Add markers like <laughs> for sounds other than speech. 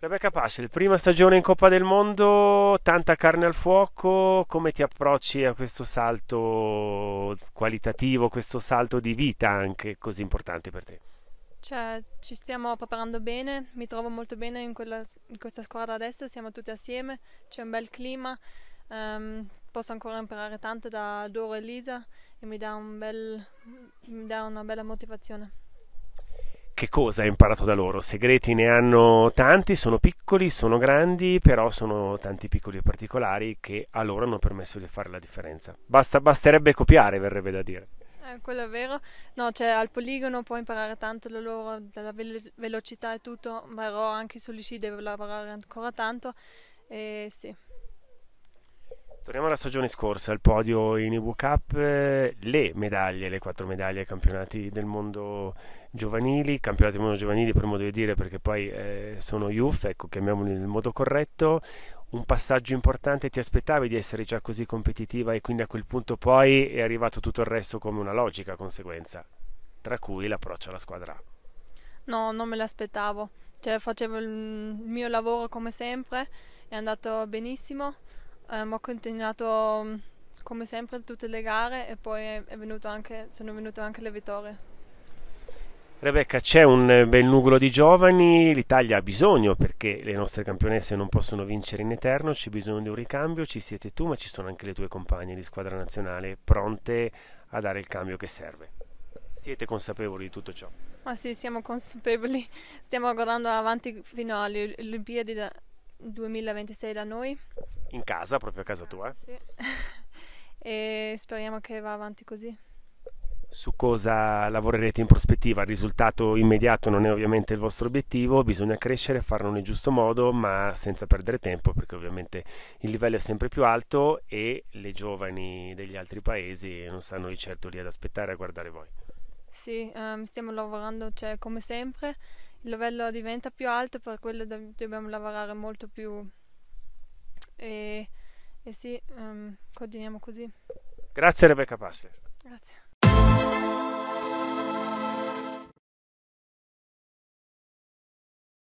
Rebecca Passel, prima stagione in Coppa del Mondo, tanta carne al fuoco, come ti approcci a questo salto qualitativo, questo salto di vita anche così importante per te? Cioè, ci stiamo preparando bene, mi trovo molto bene in, quella, in questa squadra adesso, siamo tutti assieme, c'è un bel clima, um, posso ancora imparare tanto da Doro e Lisa e mi dà, un bel, mi dà una bella motivazione che cosa hai imparato da loro? Segreti ne hanno tanti, sono piccoli, sono grandi, però sono tanti piccoli e particolari che a loro hanno permesso di fare la differenza. Basta, basterebbe copiare, verrebbe da dire. Eh, quello è vero, no, cioè al poligono puoi imparare tanto da loro, dalla velo- velocità e tutto, però anche sugli sci devo lavorare ancora tanto e sì. Torniamo alla stagione scorsa, al podio in Evo Cup, eh, le medaglie, le quattro medaglie ai campionati del mondo giovanili, campionati del mondo giovanili per modo di dire perché poi eh, sono youth, ecco, chiamiamoli nel modo corretto, un passaggio importante, ti aspettavi di essere già così competitiva e quindi a quel punto poi è arrivato tutto il resto come una logica conseguenza, tra cui l'approccio alla squadra. No, non me l'aspettavo, cioè facevo il mio lavoro come sempre, è andato benissimo um, ho continuato mm, come sempre tutte le gare e poi anche, sono venute anche le vittorie. Rebecca, c'è un eh, bel nugolo di giovani, l'Italia ha bisogno perché le nostre campionesse non possono vincere in eterno, c'è bisogno di un ricambio, ci siete tu ma ci sono anche le tue compagne di squadra nazionale pronte a dare il cambio che serve. Siete consapevoli di tutto ciò? Ma sì, siamo consapevoli, stiamo guardando avanti fino alle Olimpiadi 2026 da noi in casa, proprio a casa tua? Ah, sì. <laughs> e speriamo che va avanti così. Su cosa lavorerete in prospettiva? Il risultato immediato non è ovviamente il vostro obiettivo, bisogna crescere, farlo nel giusto modo, ma senza perdere tempo, perché ovviamente il livello è sempre più alto e le giovani degli altri paesi non stanno di certo lì ad aspettare a guardare voi. Sì, um, stiamo lavorando cioè, come sempre, il livello diventa più alto, per quello dobbiamo lavorare molto più e, e sì, um, continuiamo così. Grazie Rebecca Passler. Grazie.